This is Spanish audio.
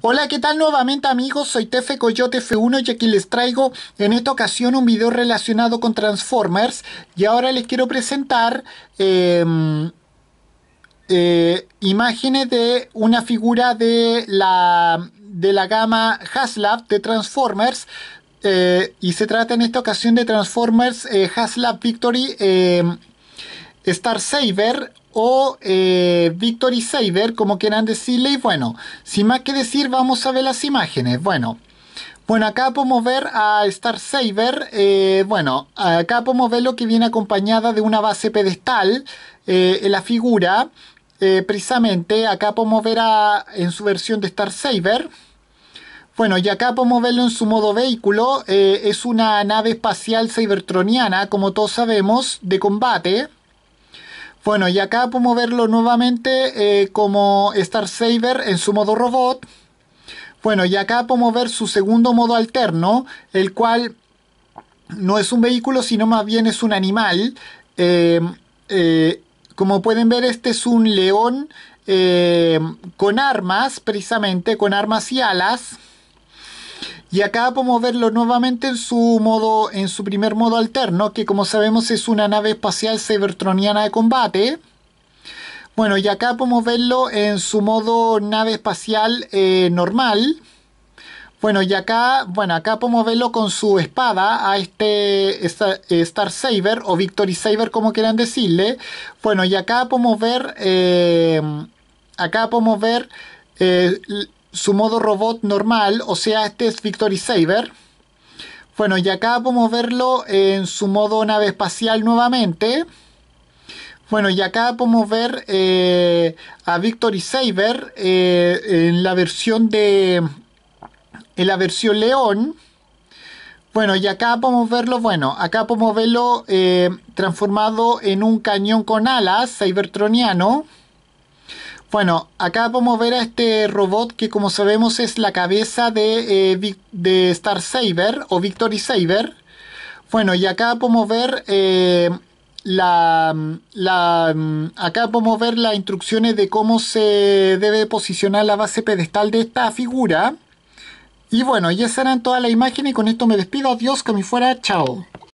Hola, ¿qué tal nuevamente amigos? Soy Tefe Coyote F1 y aquí les traigo en esta ocasión un video relacionado con Transformers y ahora les quiero presentar em, eh, imágenes de una figura de la, de la gama Haslab de Transformers eh, y se trata en esta ocasión de Transformers eh, Haslab Victory em, Star Saber o eh, Victory Saber, como quieran decirle. Y bueno, sin más que decir, vamos a ver las imágenes. Bueno. Bueno, acá podemos ver a Star Saber. Eh, bueno, acá podemos verlo que viene acompañada de una base pedestal eh, la figura. precisamente acá podemos ver a, en su versión de Star Saber. Bueno, y acá podemos verlo en su modo vehículo. es una nave espacial cybertroniana, como todos sabemos, de combate. Bueno, y acá podemos verlo nuevamente eh, como Star Saber en su modo robot. Bueno, y acá podemos ver su segundo modo alterno, el cual no es un vehículo, sino más bien es un animal. Em, eh, como pueden ver, este es un león em, con armas, precisamente, con armas y alas. Y acá podemos verlo nuevamente en su modo, en su primer modo alterno, que como sabemos es una nave espacial cybertroniana de combate. Bueno, y acá podemos verlo en su modo nave espacial eh, normal. Bueno, y acá, bueno, acá podemos verlo con su espada a este eh, Star Saber o Victory Saber, como quieran decirle. Bueno, y acá podemos ver, eh, acá podemos ver su modo robot normal, o sea, este es Victory Saber. Bueno, y acá podemos verlo en su modo nave espacial nuevamente. Bueno, y acá podemos ver eh, a Victory Saber eh, en la versión de... En la versión León. Bueno, y acá podemos verlo, bueno, acá podemos verlo eh, transformado en un cañón con alas cybertroniano. Bueno, acá podemos ver a este robot que como sabemos es la cabeza de, eh, Star Saber o Victory Saber. Bueno, y acá podemos ver eh, la, acá podemos ver las instrucciones de cómo se debe posicionar la base pedestal de esta figura. Y bueno, ya serán todas las imágenes y con esto me despido. Adiós, que me fuera. Chao.